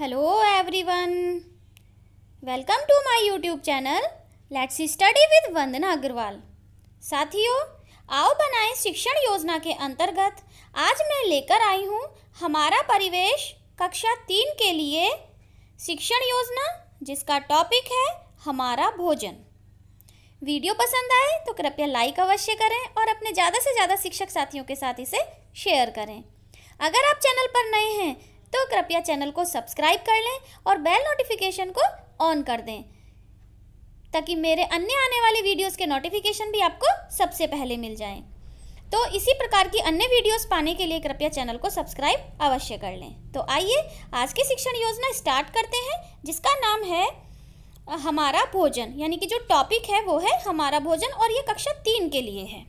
Hello everyone welcome to my YouTube channel let's study with Vandana Agarwal साथियों आओ बनाएं शिक्षण योजना के अंतर्गत आज मैं लेकर आई हूँ हमारा परिवेश कक्षा तीन के लिए शिक्षण योजना जिसका टॉपिक है हमारा भोजन वीडियो पसंद आए तो कृपया लाइक अवश्य करें और अपने ज़्यादा से ज़्यादा शिक्षक साथियों के साथ इसे शेयर करें अगर आप चैनल पर नए हैं तो कृपया चैनल को सब्सक्राइब कर लें और बेल नोटिफिकेशन को ऑन कर दें ताकि मेरे अन्य आने वाले वीडियोस के नोटिफिकेशन भी आपको सबसे पहले मिल जाएं। तो इसी प्रकार की अन्य वीडियोस पाने के लिए कृपया चैनल को सब्सक्राइब अवश्य कर लें तो आइए आज की शिक्षण योजना स्टार्ट करते हैं जिसका नाम है हमारा भोजन यानी कि जो टॉपिक है वो है हमारा भोजन और ये कक्षा तीन के लिए है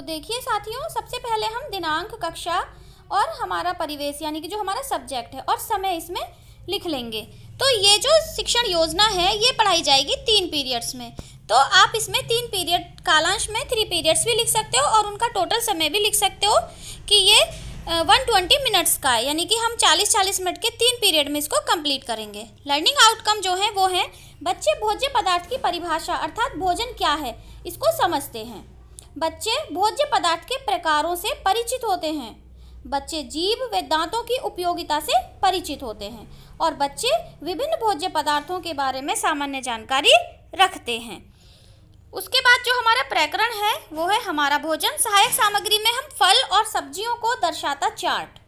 तो देखिए साथियों सबसे पहले हम दिनांक कक्षा और हमारा परिवेश यानी कि जो हमारा सब्जेक्ट है और समय इसमें लिख लेंगे तो ये जो शिक्षण योजना है ये पढ़ाई जाएगी तीन पीरियड्स में तो आप इसमें तीन पीरियड कालांश में थ्री पीरियड्स भी लिख सकते हो और उनका टोटल समय भी लिख सकते हो कि ये वन ट्वेंटी मिनट्स का है यानी कि हम चालीस चालीस मिनट के तीन पीरियड में इसको कंप्लीट करेंगे लर्निंग आउटकम जो है वो है बच्चे भोज्य पदार्थ की परिभाषा अर्थात भोजन क्या है इसको समझते हैं बच्चे भोज्य पदार्थ के प्रकारों से परिचित होते हैं बच्चे जीव व दांतों की उपयोगिता से परिचित होते हैं और बच्चे विभिन्न भोज्य पदार्थों के बारे में सामान्य जानकारी रखते हैं उसके बाद जो हमारा प्रकरण है वो है हमारा भोजन सहायक सामग्री में हम फल और सब्जियों को दर्शाता चार्ट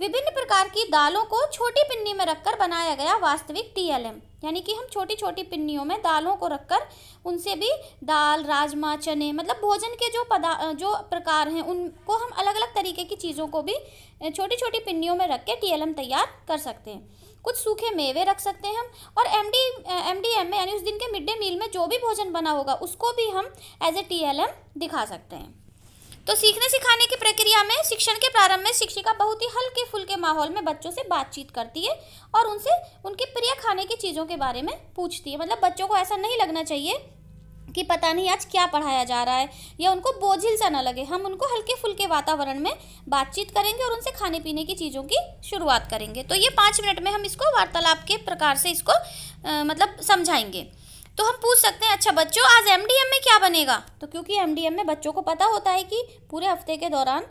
विभिन्न प्रकार की दालों को छोटी पिन्नी में रखकर बनाया गया वास्तविक टीएलएम यानी कि हम छोटी छोटी पिन्नियों में दालों को रखकर उनसे भी दाल राजमा चने मतलब भोजन के जो पदा जो प्रकार हैं उनको हम अलग अलग तरीके की चीज़ों को भी छोटी छोटी पिन्नियों में रख के एम तैयार कर सकते हैं कुछ सूखे मेवे रख सकते हैं हम और M D M D M में यानी उस दिन के मिड डे मील में जो भी भोजन बना होगा उसको भी हम as a T L M दिखा सकते हैं तो सीखने सिखाने की प्रक्रिया में शिक्षण के प्रारंभ में शिक्षिका बहुत ही हल्के फुल्के माहौल में बच्चों से बातचीत करती है और उनसे उनके प्रिय खाने की चीज़ों के बारे में पूछती है मतलब बच्चों को ऐसा नहीं लगना चाहिए कि पता नहीं आज क्या पढ़ाया जा रहा है या उनको बोझिल सा ना लगे हम उनको हल्के फुल्के वातावरण में बातचीत करेंगे और उनसे खाने पीने की चीज़ों की शुरुआत करेंगे तो ये पाँच मिनट में हम इसको वार्तालाप के प्रकार से इसको आ, मतलब समझाएंगे तो हम पूछ सकते हैं अच्छा बच्चों आज एम डी एम में क्या बनेगा तो क्योंकि एम डी एम में बच्चों को पता होता है कि पूरे हफ्ते के दौरान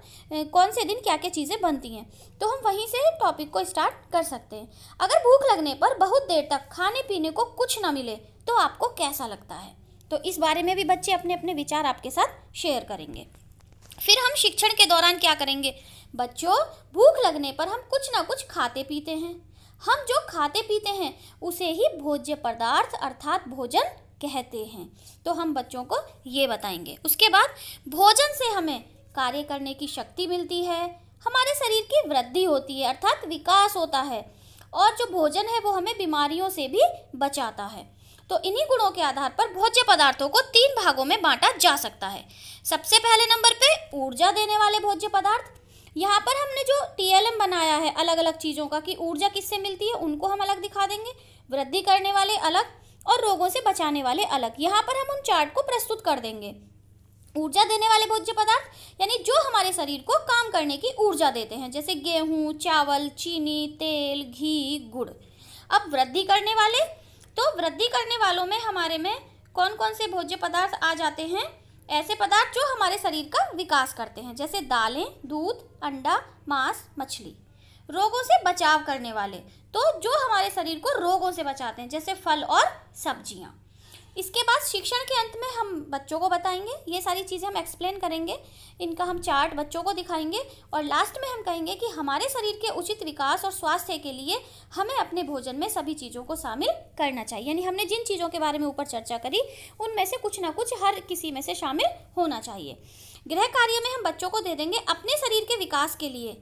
कौन से दिन क्या क्या चीज़ें बनती हैं तो हम वहीं से टॉपिक को स्टार्ट कर सकते हैं अगर भूख लगने पर बहुत देर तक खाने पीने को कुछ ना मिले तो आपको कैसा लगता है तो इस बारे में भी बच्चे अपने अपने विचार आपके साथ शेयर करेंगे फिर हम शिक्षण के दौरान क्या करेंगे बच्चों भूख लगने पर हम कुछ ना कुछ खाते पीते हैं हम जो खाते पीते हैं उसे ही भोज्य पदार्थ अर्थात भोजन कहते हैं तो हम बच्चों को ये बताएंगे उसके बाद भोजन से हमें कार्य करने की शक्ति मिलती है हमारे शरीर की वृद्धि होती है अर्थात विकास होता है और जो भोजन है वो हमें बीमारियों से भी बचाता है तो इन्हीं गुणों के आधार पर भोज्य पदार्थों को तीन भागों में बांटा जा सकता है सबसे पहले नंबर पे ऊर्जा देने वाले भोज्य पदार्थ यहाँ पर हमने जो टीएलएम बनाया है अलग अलग चीज़ों का कि ऊर्जा किससे मिलती है उनको हम अलग दिखा देंगे वृद्धि करने वाले अलग और रोगों से बचाने वाले अलग यहाँ पर हम उन चार्ट को प्रस्तुत कर देंगे ऊर्जा देने वाले भोज्य पदार्थ यानी जो हमारे शरीर को काम करने की ऊर्जा देते हैं जैसे गेहूँ चावल चीनी तेल घी गुड़ अब वृद्धि करने वाले तो वृद्धि करने वालों में हमारे में कौन कौन से भोज्य पदार्थ आ जाते हैं ऐसे पदार्थ जो हमारे शरीर का विकास करते हैं जैसे दालें दूध अंडा मांस मछली रोगों से बचाव करने वाले तो जो हमारे शरीर को रोगों से बचाते हैं जैसे फल और सब्जियाँ इसके बाद शिक्षण के अंत में हम बच्चों को बताएंगे ये सारी चीज़ें हम एक्सप्लेन करेंगे इनका हम चार्ट बच्चों को दिखाएंगे और लास्ट में हम कहेंगे कि हमारे शरीर के उचित विकास और स्वास्थ्य के लिए हमें अपने भोजन में सभी चीज़ों को शामिल करना चाहिए यानी हमने जिन चीज़ों के बारे में ऊपर चर्चा करी उनमें से कुछ ना कुछ हर किसी में से शामिल होना चाहिए गृह कार्य में हम बच्चों को दे देंगे अपने शरीर के विकास के लिए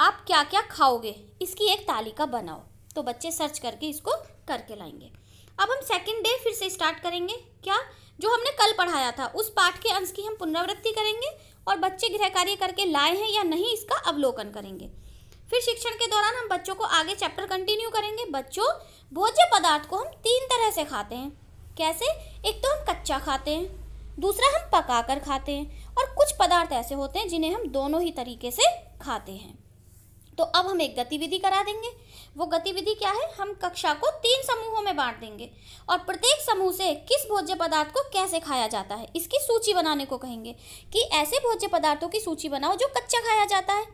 आप क्या क्या खाओगे इसकी एक तालिका बनाओ तो बच्चे सर्च करके इसको करके लाएंगे अब हम सेकेंड डे फिर से स्टार्ट करेंगे क्या जो हमने कल पढ़ाया था उस पाठ के अंश की हम पुनरावृत्ति करेंगे और बच्चे गृह कार्य करके लाए हैं या नहीं इसका अवलोकन करेंगे फिर शिक्षण के दौरान हम बच्चों को आगे चैप्टर कंटिन्यू करेंगे बच्चों भोज्य पदार्थ को हम तीन तरह से खाते हैं कैसे एक तो हम कच्चा खाते हैं दूसरा हम पकाकर खाते हैं और कुछ पदार्थ ऐसे होते हैं जिन्हें हम दोनों ही तरीके से खाते हैं तो अब हम एक गतिविधि करा देंगे वो गतिविधि क्या है हम कक्षा को तीन समूहों में बांट देंगे और प्रत्येक समूह से किस भोज्य पदार्थ को कैसे खाया जाता है इसकी सूची बनाने को कहेंगे कि ऐसे भोज्य पदार्थों की सूची बनाओ जो कच्चा खाया जाता है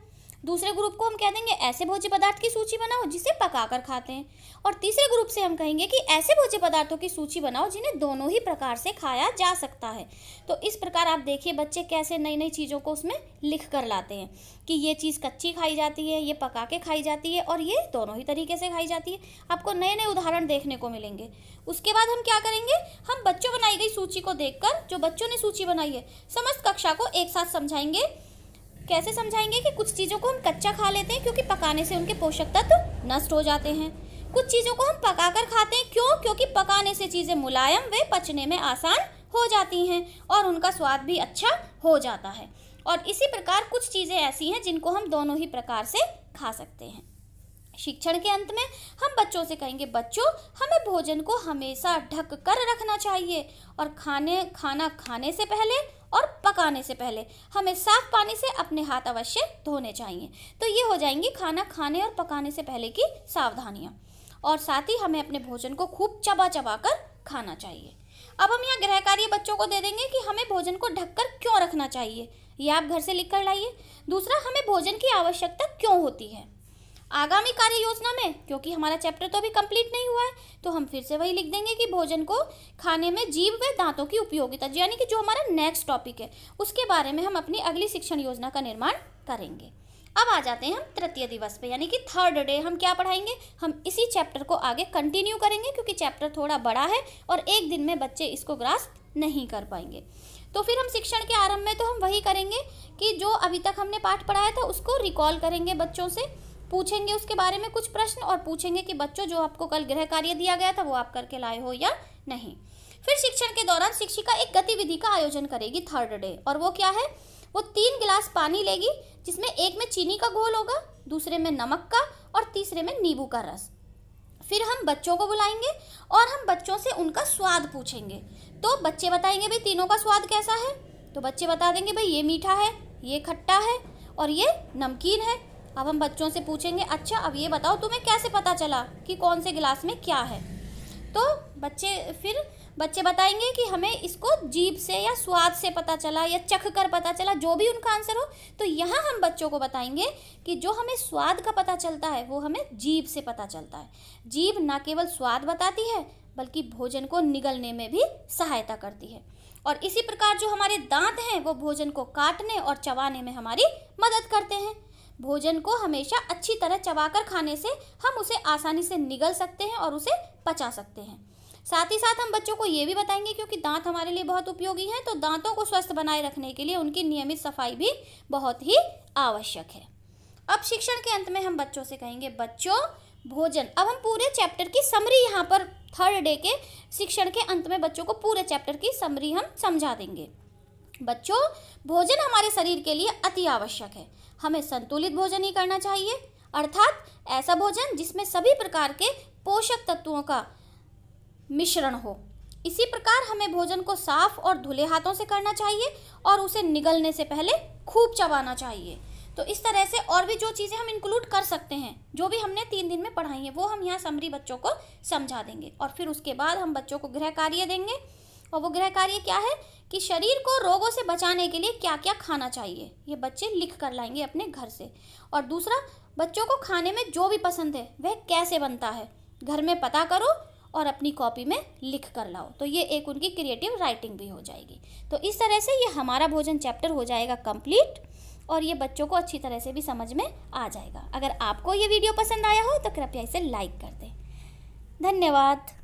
दूसरे ग्रुप को हम कह देंगे ऐसे भोज्य पदार्थ की सूची बनाओ जिसे पकाकर खाते हैं और तीसरे ग्रुप से हम कहेंगे कि ऐसे भोज्य पदार्थों की सूची बनाओ जिन्हें दोनों ही प्रकार से खाया जा सकता है तो इस प्रकार आप देखिए बच्चे कैसे नई नई चीज़ों को उसमें लिख कर लाते हैं कि ये चीज़ कच्ची खाई जाती है ये पका के खाई जाती है और ये दोनों ही तरीके से खाई जाती है आपको नए नए उदाहरण देखने को मिलेंगे उसके बाद हम क्या करेंगे हम बच्चों बनाई गई सूची को देखकर जो बच्चों ने सूची बनाई है समस्त कक्षा को एक साथ समझाएंगे कैसे समझाएंगे कि कुछ चीज़ों को हम कच्चा खा लेते हैं क्योंकि पकाने से उनके पोषक तत्व नष्ट हो जाते हैं कुछ चीज़ों को हम पकाकर खाते हैं क्यों क्योंकि पकाने से चीज़ें मुलायम वे पचने में आसान हो जाती हैं और उनका स्वाद भी अच्छा हो जाता है और इसी प्रकार कुछ चीज़ें ऐसी हैं जिनको हम दोनों ही प्रकार से खा सकते हैं शिक्षण के अंत में हम बच्चों से कहेंगे बच्चों हमें भोजन को हमेशा ढक कर रखना चाहिए और खाने खाना खाने से पहले और पकाने से पहले हमें साफ पानी से अपने हाथ अवश्य धोने चाहिए तो ये हो जाएंगी खाना खाने और पकाने से पहले की सावधानियाँ और साथ ही हमें अपने भोजन को खूब चबा चबा कर खाना चाहिए अब हम यहाँ गृह कार्य बच्चों को दे देंगे कि हमें भोजन को ढककर क्यों रखना चाहिए ये आप घर से लिख कर लाइए दूसरा हमें भोजन की आवश्यकता क्यों होती है आगामी कार्य योजना में क्योंकि हमारा चैप्टर तो अभी कंप्लीट नहीं हुआ है तो हम फिर से वही लिख देंगे कि भोजन को खाने में जीव व दांतों की उपयोगिता यानी कि जो हमारा नेक्स्ट टॉपिक है उसके बारे में हम अपनी अगली शिक्षण योजना का निर्माण करेंगे अब आ जाते हैं हम तृतीय दिवस पे यानी कि थर्ड डे हम क्या पढ़ाएंगे हम इसी चैप्टर को आगे कंटिन्यू करेंगे क्योंकि चैप्टर थोड़ा बड़ा है और एक दिन में बच्चे इसको ग्रास्प नहीं कर पाएंगे तो फिर हम शिक्षण के आरंभ में तो हम वही करेंगे कि जो अभी तक हमने पाठ पढ़ाया था उसको रिकॉल करेंगे बच्चों से पूछेंगे उसके बारे में कुछ प्रश्न और पूछेंगे कि बच्चों जो आपको कल गृह कार्य दिया गया था वो आप करके लाए हो या नहीं फिर शिक्षण के दौरान शिक्षिका एक गतिविधि का आयोजन करेगी थर्ड डे और वो क्या है वो तीन गिलास पानी लेगी जिसमें एक में चीनी का घोल होगा दूसरे में नमक का और तीसरे में नींबू का रस फिर हम बच्चों को बुलाएंगे और हम बच्चों से उनका स्वाद पूछेंगे तो बच्चे बताएंगे भाई तीनों का स्वाद कैसा है तो बच्चे बता देंगे भाई ये मीठा है ये खट्टा है और ये नमकीन है अब हम बच्चों से पूछेंगे अच्छा अब ये बताओ तुम्हें कैसे पता चला कि कौन से गिलास में क्या है तो बच्चे फिर बच्चे बताएंगे कि हमें इसको जीभ से या स्वाद से पता चला या चख कर पता चला जो भी उनका आंसर हो तो यहाँ हम बच्चों को बताएंगे कि जो हमें स्वाद का पता चलता है वो हमें जीभ से पता चलता है जीभ ना केवल स्वाद बताती है बल्कि भोजन को निगलने में भी सहायता करती है और इसी प्रकार जो हमारे दांत हैं वो भोजन को काटने और चबाने में हमारी मदद करते हैं भोजन को हमेशा अच्छी तरह चबाकर खाने से हम उसे आसानी से निगल सकते हैं और उसे पचा सकते हैं साथ ही साथ हम बच्चों को ये भी बताएंगे क्योंकि दांत हमारे लिए बहुत उपयोगी हैं तो दांतों को स्वस्थ बनाए रखने के लिए उनकी नियमित सफाई भी बहुत ही आवश्यक है अब शिक्षण के अंत में हम बच्चों से कहेंगे बच्चों भोजन अब हम पूरे चैप्टर की समरी यहाँ पर थर्ड डे के शिक्षण के अंत में बच्चों को पूरे चैप्टर की समरी हम समझा देंगे बच्चों भोजन हमारे शरीर के लिए अति आवश्यक है हमें संतुलित भोजन ही करना चाहिए अर्थात ऐसा भोजन जिसमें सभी प्रकार के पोषक तत्वों का मिश्रण हो इसी प्रकार हमें भोजन को साफ और धुले हाथों से करना चाहिए और उसे निगलने से पहले खूब चबाना चाहिए तो इस तरह से और भी जो चीज़ें हम इंक्लूड कर सकते हैं जो भी हमने तीन दिन में पढ़ाई है वो हम यहाँ समरी बच्चों को समझा देंगे और फिर उसके बाद हम बच्चों को गृह कार्य देंगे और वो गृह कार्य क्या है कि शरीर को रोगों से बचाने के लिए क्या क्या खाना चाहिए ये बच्चे लिख कर लाएंगे अपने घर से और दूसरा बच्चों को खाने में जो भी पसंद है वह कैसे बनता है घर में पता करो और अपनी कॉपी में लिख कर लाओ तो ये एक उनकी क्रिएटिव राइटिंग भी हो जाएगी तो इस तरह से ये हमारा भोजन चैप्टर हो जाएगा कंप्लीट और ये बच्चों को अच्छी तरह से भी समझ में आ जाएगा अगर आपको ये वीडियो पसंद आया हो तो कृपया इसे लाइक कर दें धन्यवाद